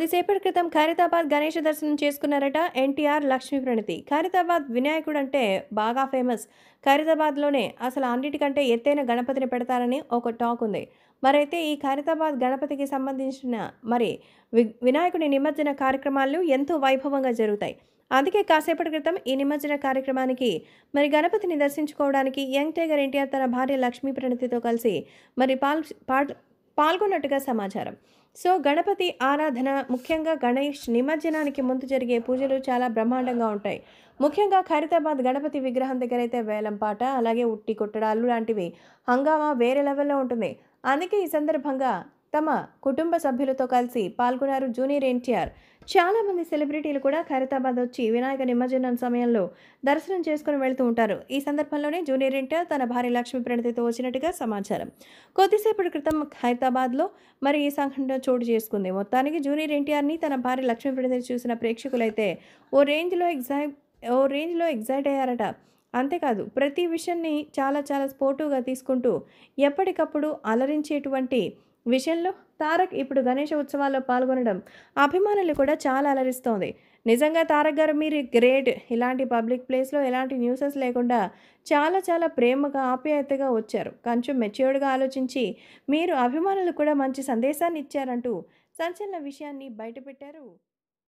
కొద్దిసేపటి క్రితం ఖైరతాబాద్ గణేష దర్శనం చేసుకున్నారట ఎన్టీఆర్ లక్ష్మీ ప్రణతి ఖైరతాబాద్ వినాయకుడు అంటే బాగా ఫేమస్ ఖైరతాబాద్లోనే అసలు అన్నిటికంటే ఎత్తైన గణపతిని పెడతారని ఒక టాక్ ఉంది మరైతే ఈ ఖైరతాబాద్ గణపతికి సంబంధించిన మరి వినాయకుడి నిమజ్జన కార్యక్రమాలు ఎంతో వైభవంగా జరుగుతాయి అందుకే కాసేపటి క్రితం ఈ నిమజ్జన కార్యక్రమానికి మరి గణపతిని దర్శించుకోవడానికి యంగ్ టైగర్ ఎన్టీఆర్ తన భార్య లక్ష్మీ ప్రణతితో కలిసి మరి పాల్ పాల్గొన్నట్టుగా సమాచారం సో గణపతి ఆరాధన ముఖ్యంగా గణేష్ నిమజ్జనానికి ముందు జరిగే పూజలు చాలా బ్రహ్మాండంగా ఉంటాయి ముఖ్యంగా ఖైరతాబాద్ గణపతి విగ్రహం దగ్గర అయితే వేలంపాట అలాగే ఉట్టి కొట్టడాలు లాంటివి హంగామా వేరే లెవెల్లో ఉంటుంది అందుకే ఈ సందర్భంగా తమ కుటుంబ సభ్యులతో కలిసి పాల్గొన్నారు జూనియర్ ఎన్టీఆర్ చాలామంది సెలబ్రిటీలు కూడా ఖైరతాబాద్ వచ్చి వినాయక నిమజ్జనం సమయంలో దర్శనం చేసుకుని వెళుతూ ఉంటారు ఈ సందర్భంలోనే జూనియర్ ఎన్టీఆర్ తన భార్య లక్ష్మీ ప్రణతితో వచ్చినట్టుగా సమాచారం కొద్దిసేపటి క్రితం ఖైరతాబాద్లో మరి ఈ సంఘటన చోటు చేసుకుంది మొత్తానికి జూనియర్ ఎన్టీఆర్ని తన భార్య లక్ష్మీ ప్రణతిని చూసిన ప్రేక్షకులైతే ఓ రేంజ్లో ఎగ్జైట్ ఓ రేంజ్లో ఎగ్జైట్ అయ్యారట అంతేకాదు ప్రతి విషయాన్ని చాలా చాలా స్పోర్టివ్గా తీసుకుంటూ ఎప్పటికప్పుడు అలరించేటువంటి విషయంలో తారక్ ఇప్పుడు గణేష ఉత్సవాల్లో పాల్గొనడం అభిమానులు కూడా చాలా అలరిస్తోంది నిజంగా తారక్ గారు మీరు గ్రేట్ ఇలాంటి పబ్లిక్ ప్లేస్లో ఎలాంటి న్యూసెస్ లేకుండా చాలా చాలా ప్రేమగా ఆప్యాయతగా వచ్చారు కొంచెం మెచ్యూర్డ్గా ఆలోచించి మీరు అభిమానులు కూడా మంచి సందేశాన్ని ఇచ్చారంటూ సంచలన విషయాన్ని బయటపెట్టారు